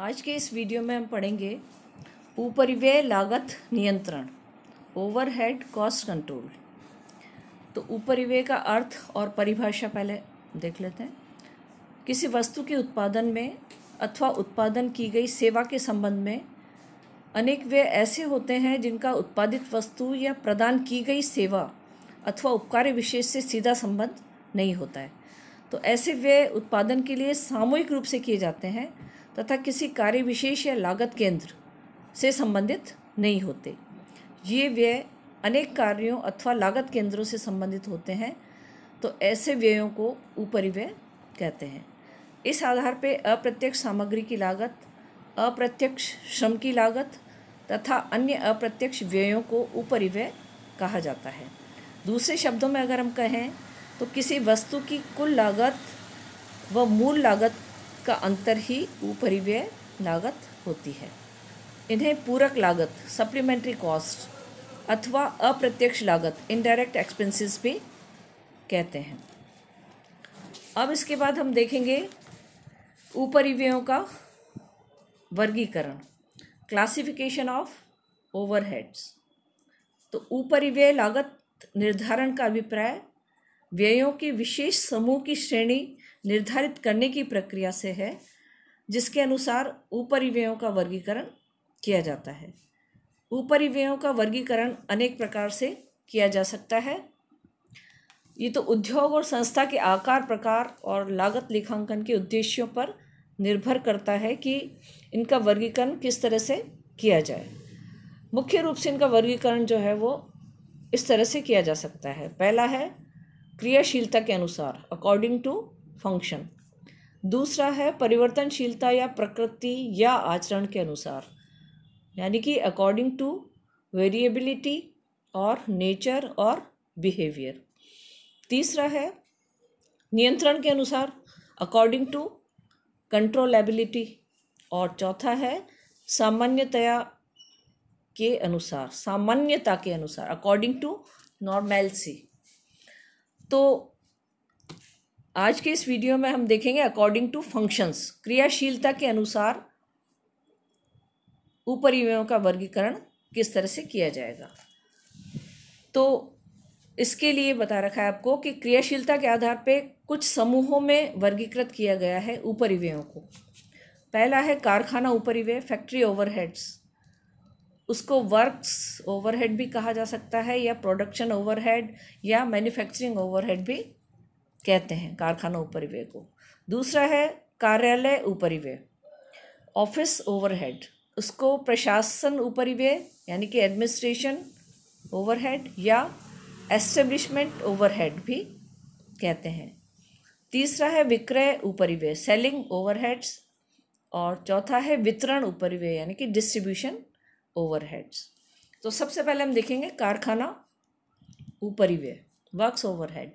आज के इस वीडियो में हम पढ़ेंगे उपरिव्यय लागत नियंत्रण ओवरहेड कॉस्ट कंट्रोल तो उपरिव्यय का अर्थ और परिभाषा पहले देख लेते हैं किसी वस्तु के उत्पादन में अथवा उत्पादन की गई सेवा के संबंध में अनेक व्यय ऐसे होते हैं जिनका उत्पादित वस्तु या प्रदान की गई सेवा अथवा उपकार विशेष से सीधा संबंध नहीं होता है तो ऐसे व्यय उत्पादन के लिए सामूहिक रूप से किए जाते हैं तथा किसी कार्य विशेष या लागत केंद्र से संबंधित नहीं होते ये व्यय अनेक कार्यों अथवा लागत केंद्रों से संबंधित होते हैं तो ऐसे व्ययों को उपरिव्यय कहते हैं इस आधार पर अप्रत्यक्ष सामग्री की लागत अप्रत्यक्ष श्रम की लागत तथा अन्य अप्रत्यक्ष व्ययों को उपरिव्यय कहा जाता है दूसरे शब्दों में अगर हम कहें तो किसी वस्तु की कुल लागत व मूल लागत का अंतर ही उपरिव्यय लागत होती है इन्हें पूरक लागत सप्लीमेंट्री कॉस्ट अथवा अप्रत्यक्ष लागत इनडायरेक्ट एक्सपेंसेस भी कहते हैं अब इसके बाद हम देखेंगे उपरिव्ययों का वर्गीकरण क्लासिफिकेशन ऑफ ओवरहेड्स तो उपरिव्यय लागत निर्धारण का अभिप्राय व्ययों के विशेष समूह की श्रेणी निर्धारित करने की प्रक्रिया से है जिसके अनुसार ऊपरी व्ययों का वर्गीकरण किया जाता है ऊपरी व्ययों का वर्गीकरण अनेक प्रकार से किया जा सकता है ये तो उद्योग और संस्था के आकार प्रकार और लागत लेखांकन के उद्देश्यों पर निर्भर करता है कि इनका वर्गीकरण किस तरह से किया जाए मुख्य रूप से इनका वर्गीकरण जो है वो इस तरह से किया जा सकता है पहला है क्रियाशीलता के अनुसार अकॉर्डिंग टू फंक्शन दूसरा है परिवर्तनशीलता या प्रकृति या आचरण के अनुसार यानी कि अकॉर्डिंग टू वेरिएबिलिटी और नेचर और बिहेवियर तीसरा है नियंत्रण के अनुसार अकॉर्डिंग टू कंट्रोलेबिलिटी और चौथा है सामान्यतया के अनुसार सामान्यता के अनुसार अकॉर्डिंग टू नॉर्मेलसी तो आज के इस वीडियो में हम देखेंगे अकॉर्डिंग टू फंक्शंस क्रियाशीलता के अनुसार उपरिवयों का वर्गीकरण किस तरह से किया जाएगा तो इसके लिए बता रखा है आपको कि क्रियाशीलता के आधार पे कुछ समूहों में वर्गीकृत किया गया है उपरिवयों को पहला है कारखाना उपरिव्यय फैक्ट्री ओवरहेड्स उसको वर्क्स ओवरहेड भी कहा जा सकता है या प्रोडक्शन ओवरहेड या मैन्युफैक्चरिंग ओवरहेड भी कहते हैं कारखाना उपरिव्यय को दूसरा है कार्यालय उपरिव्यय ऑफिस ओवरहेड उसको प्रशासन उपरिव्यय यानी कि एडमिनिस्ट्रेशन ओवरहेड या एस्टेब्लिशमेंट ओवरहेड भी कहते हैं तीसरा है विक्रय उपरिव्यय सेलिंग ओवरहेड्स और चौथा है वितरण उपरिव्यय यानी कि डिस्ट्रीब्यूशन ओवरहेड्स तो सबसे पहले हम देखेंगे कारखाना ऊपरी व्यय वर्क्स ओवरहेड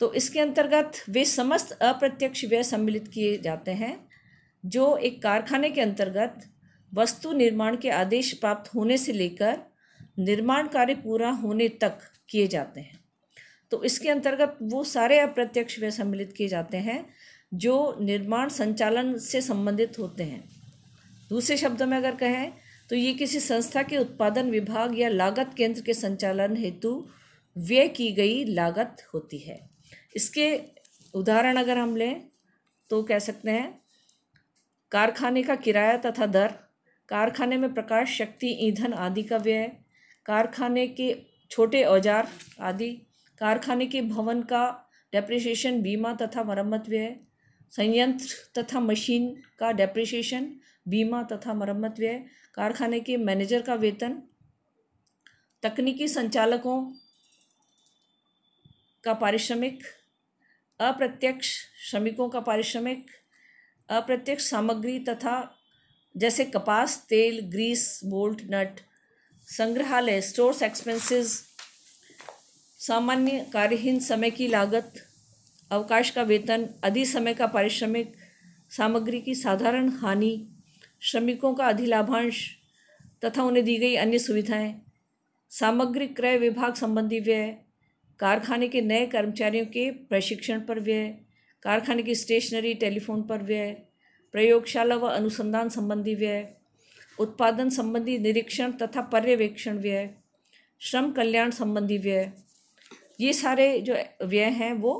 तो इसके अंतर्गत वे समस्त अप्रत्यक्ष व्यय सम्मिलित किए जाते हैं जो एक कारखाने के अंतर्गत वस्तु निर्माण के आदेश प्राप्त होने से लेकर निर्माण कार्य पूरा होने तक किए जाते हैं तो इसके अंतर्गत वो सारे अप्रत्यक्ष व्यय सम्मिलित किए जाते हैं जो निर्माण संचालन से संबंधित होते हैं दूसरे शब्दों में अगर कहें तो ये किसी संस्था के उत्पादन विभाग या लागत केंद्र के संचालन हेतु व्यय की गई लागत होती है इसके उदाहरण अगर हम लें तो कह सकते हैं कारखाने का किराया तथा दर कारखाने में प्रकाश शक्ति ईंधन आदि का व्यय कारखाने के छोटे औजार आदि कारखाने के भवन का डेप्रिसिएशन बीमा तथा मरम्मत व्यय संयंत्र तथा मशीन का डेप्रिसिएशन बीमा तथा मरम्मत व्यय कारखाने के मैनेजर का वेतन तकनीकी संचालकों का पारिश्रमिक अप्रत्यक्ष श्रमिकों का पारिश्रमिक अप्रत्यक्ष सामग्री तथा जैसे कपास तेल ग्रीस बोल्ट नट संग्रहालय स्टोर्स एक्सपेंसेस सामान्य कार्यहीन समय की लागत अवकाश का वेतन अधि समय का पारिश्रमिक सामग्री की साधारण हानि श्रमिकों का अधिलाभांश तथा उन्हें दी गई अन्य सुविधाएं सामग्री क्रय विभाग संबंधी व्यय कारखाने के नए कर्मचारियों के प्रशिक्षण पर व्यय कारखाने की स्टेशनरी टेलीफोन पर व्यय प्रयोगशाला व अनुसंधान संबंधी व्यय उत्पादन संबंधी निरीक्षण तथा पर्यवेक्षण व्यय श्रम कल्याण संबंधी व्यय ये सारे जो व्यय हैं वो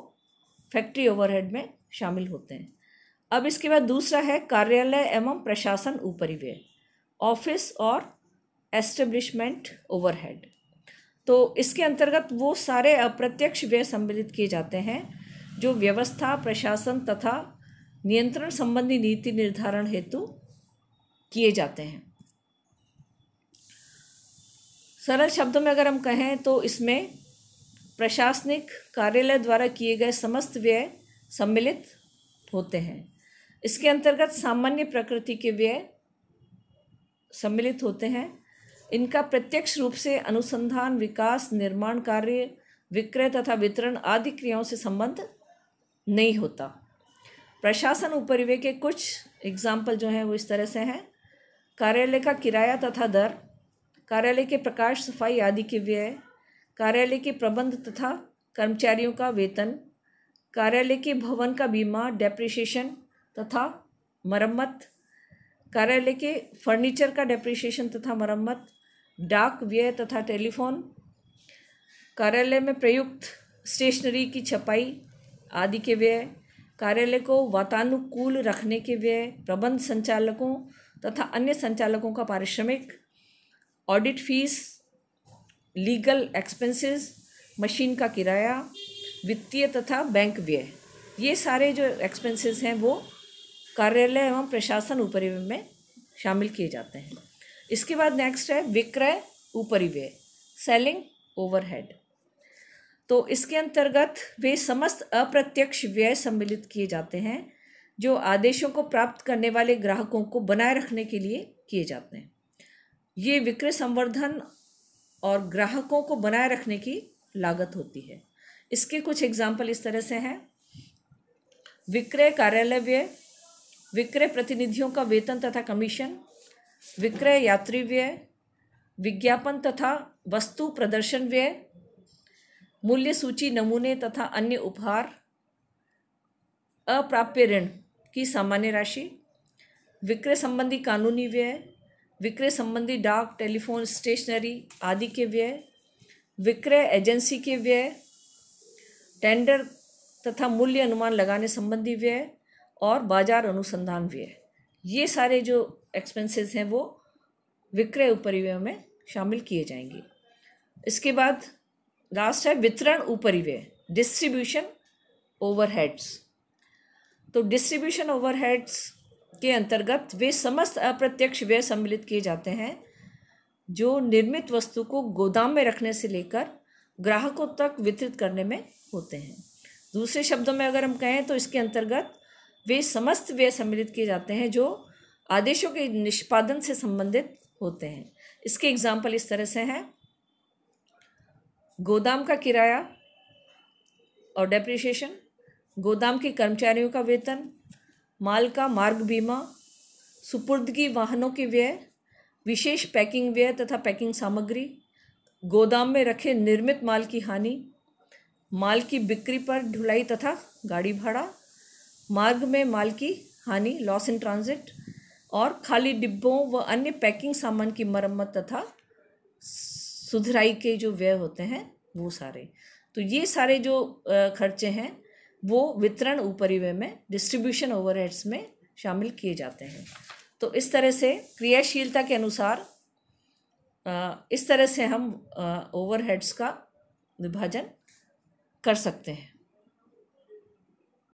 फैक्ट्री ओवरहेड में शामिल होते हैं अब इसके बाद दूसरा है कार्यालय एवं प्रशासन ऊपरी व्यय ऑफिस और एस्टेब्लिशमेंट ओवरहेड तो इसके अंतर्गत वो सारे अप्रत्यक्ष व्यय सम्मिलित किए जाते हैं जो व्यवस्था प्रशासन तथा नियंत्रण संबंधी नीति निर्धारण हेतु किए जाते हैं सरल शब्दों में अगर हम कहें तो इसमें प्रशासनिक कार्यालय द्वारा किए गए समस्त व्यय सम्मिलित होते हैं इसके अंतर्गत सामान्य प्रकृति के व्यय सम्मिलित होते हैं इनका प्रत्यक्ष रूप से अनुसंधान विकास निर्माण कार्य विक्रय तथा वितरण आदि क्रियाओं से संबंध नहीं होता प्रशासन उपरिव्यय के कुछ एग्जाम्पल जो हैं वो इस तरह से हैं कार्यालय का किराया तथा दर कार्यालय के प्रकाश सफाई आदि के व्यय कार्यालय के प्रबंध तथा कर्मचारियों का वेतन कार्यालय के भवन का बीमा डेप्रिशिएशन तथा मरम्मत कार्यालय के फर्नीचर का डेप्रिशिएशन तथा मरम्मत डाक व्यय तथा टेलीफोन कार्यालय में प्रयुक्त स्टेशनरी की छपाई आदि के व्यय कार्यालय को वातानुकूल रखने के व्यय प्रबंध संचालकों तथा अन्य संचालकों का पारिश्रमिक audit fees legal expenses machine का किराया वित्तीय तथा बैंक व्यय ये सारे जो एक्सपेंसेस हैं वो कार्यालय एवं प्रशासन उपरिव्य में शामिल किए जाते हैं इसके बाद नेक्स्ट है विक्रय उपरिव्यय सेलिंग ओवरहेड तो इसके अंतर्गत वे समस्त अप्रत्यक्ष व्यय सम्मिलित किए जाते हैं जो आदेशों को प्राप्त करने वाले ग्राहकों को बनाए रखने के लिए किए जाते हैं ये विक्रय संवर्धन और ग्राहकों को बनाए रखने की लागत होती है इसके कुछ एग्जाम्पल इस तरह से हैं विक्रय कार्यालय व्यय विक्रय प्रतिनिधियों का वेतन तथा कमीशन विक्रय यात्री व्यय विज्ञापन तथा वस्तु प्रदर्शन व्यय मूल्य सूची नमूने तथा अन्य उपहार अप्राप्य ऋण की सामान्य राशि विक्रय संबंधी कानूनी व्यय विक्रय संबंधी डाक टेलीफोन स्टेशनरी आदि के व्यय विक्रय एजेंसी के व्यय टेंडर तथा मूल्य अनुमान लगाने संबंधी व्यय और बाजार अनुसंधान व्यय ये सारे जो एक्सपेंसेस हैं वो विक्रय उपरिव्यय में शामिल किए जाएंगे इसके बाद लास्ट है वितरण उपरिव्यय डिस्ट्रीब्यूशन ओवरहेड्स तो डिस्ट्रीब्यूशन ओवरहेड्स के अंतर्गत वे समस्त अप्रत्यक्ष व्यय सम्मिलित किए जाते हैं जो निर्मित वस्तु को गोदाम में रखने से लेकर ग्राहकों तक वितरित करने में होते हैं दूसरे शब्दों में अगर हम कहें तो इसके अंतर्गत वे समस्त व्यय सम्मिलित किए जाते हैं जो आदेशों के निष्पादन से संबंधित होते हैं इसके एग्जाम्पल इस तरह से हैं गोदाम का किराया और डेप्रिशिएशन गोदाम के कर्मचारियों का वेतन माल का मार्ग बीमा सुपुर्दगी वाहनों के व्यय विशेष पैकिंग व्यय तथा पैकिंग सामग्री गोदाम में रखे निर्मित माल की हानि माल की बिक्री पर ढुलाई तथा गाड़ी भाड़ा मार्ग में माल की हानि लॉस इन ट्रांजिट और खाली डिब्बों व अन्य पैकिंग सामान की मरम्मत तथा सुधराई के जो व्यय होते हैं वो सारे तो ये सारे जो खर्चे हैं वो वितरण ऊपरी व्यय में डिस्ट्रीब्यूशन ओवरहेड्स में शामिल किए जाते हैं तो इस तरह से क्रियाशीलता के अनुसार इस तरह से हम ओवरहेड्स का विभाजन कर सकते हैं